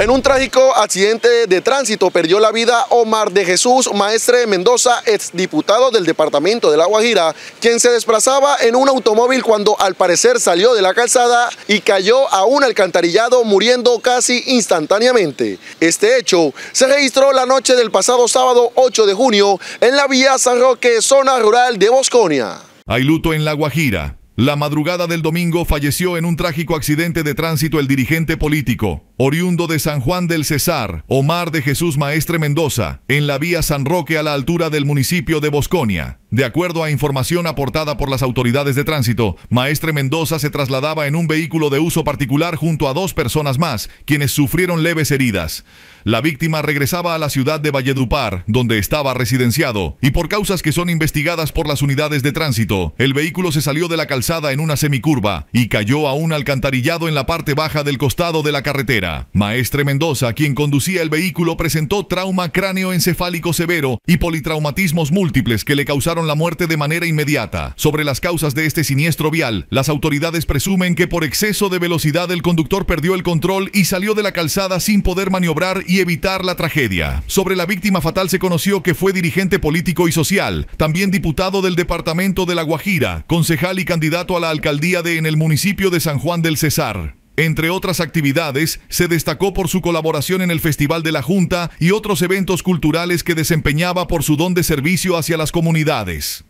En un trágico accidente de tránsito perdió la vida Omar de Jesús, maestre de Mendoza, exdiputado del departamento de La Guajira, quien se desplazaba en un automóvil cuando al parecer salió de la calzada y cayó a un alcantarillado muriendo casi instantáneamente. Este hecho se registró la noche del pasado sábado 8 de junio en la vía San Roque, zona rural de Bosconia. Hay luto en La Guajira. La madrugada del domingo falleció en un trágico accidente de tránsito el dirigente político, oriundo de San Juan del Cesar, Omar de Jesús Maestre Mendoza, en la vía San Roque a la altura del municipio de Bosconia. De acuerdo a información aportada por las autoridades de tránsito, Maestre Mendoza se trasladaba en un vehículo de uso particular junto a dos personas más, quienes sufrieron leves heridas. La víctima regresaba a la ciudad de Valledupar, donde estaba residenciado, y por causas que son investigadas por las unidades de tránsito, el vehículo se salió de la calzada en una semicurva y cayó a un alcantarillado en la parte baja del costado de la carretera. Maestre Mendoza, quien conducía el vehículo, presentó trauma cráneoencefálico severo y politraumatismos múltiples que le causaron la muerte de manera inmediata. Sobre las causas de este siniestro vial, las autoridades presumen que por exceso de velocidad el conductor perdió el control y salió de la calzada sin poder maniobrar y evitar la tragedia. Sobre la víctima fatal se conoció que fue dirigente político y social, también diputado del departamento de La Guajira, concejal y candidato a la alcaldía de en el municipio de San Juan del Cesar. Entre otras actividades, se destacó por su colaboración en el Festival de la Junta y otros eventos culturales que desempeñaba por su don de servicio hacia las comunidades.